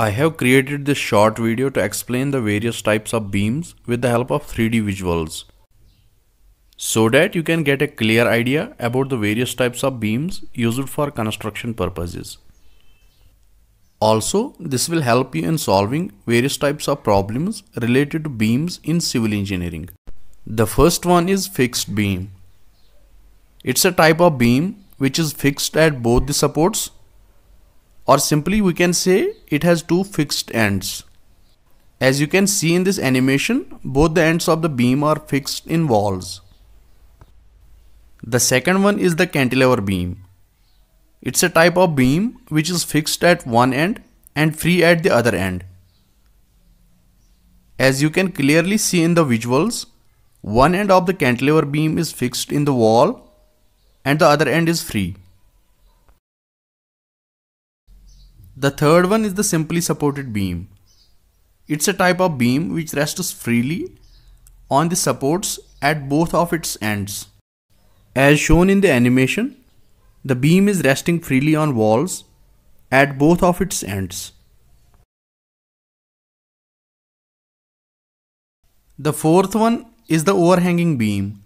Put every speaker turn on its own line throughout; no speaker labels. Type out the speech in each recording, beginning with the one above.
I have created this short video to explain the various types of beams with the help of 3D visuals. So that you can get a clear idea about the various types of beams used for construction purposes. Also, this will help you in solving various types of problems related to beams in civil engineering. The first one is fixed beam. It's a type of beam which is fixed at both the supports or simply we can say it has two fixed ends. As you can see in this animation, both the ends of the beam are fixed in walls. The second one is the cantilever beam. It's a type of beam which is fixed at one end and free at the other end. As you can clearly see in the visuals, one end of the cantilever beam is fixed in the wall and the other end is free. The third one is the simply supported beam. It's a type of beam which rests freely on the supports at both of its ends. As shown in the animation, the beam is resting freely on walls at both of its ends. The fourth one is the overhanging beam.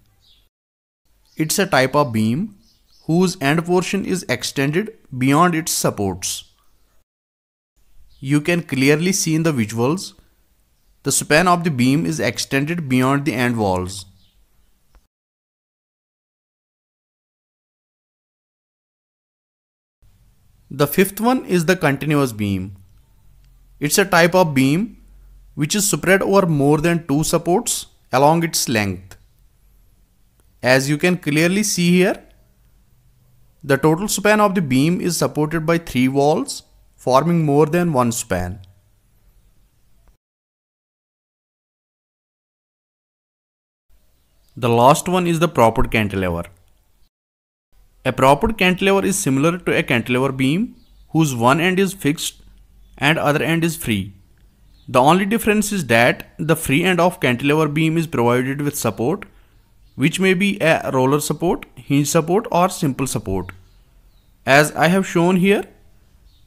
It's a type of beam whose end portion is extended beyond its supports you can clearly see in the visuals, the span of the beam is extended beyond the end walls. The fifth one is the continuous beam. It's a type of beam which is spread over more than two supports along its length. As you can clearly see here, the total span of the beam is supported by three walls forming more than one span. The last one is the proper cantilever. A proper cantilever is similar to a cantilever beam whose one end is fixed and other end is free. The only difference is that the free end of cantilever beam is provided with support which may be a roller support, hinge support or simple support. As I have shown here,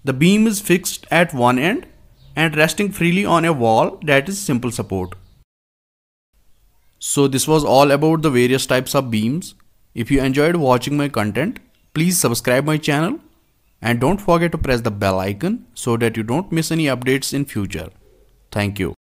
the beam is fixed at one end and resting freely on a wall that is simple support. So this was all about the various types of beams. If you enjoyed watching my content, please subscribe my channel and don't forget to press the bell icon so that you don't miss any updates in future. Thank you.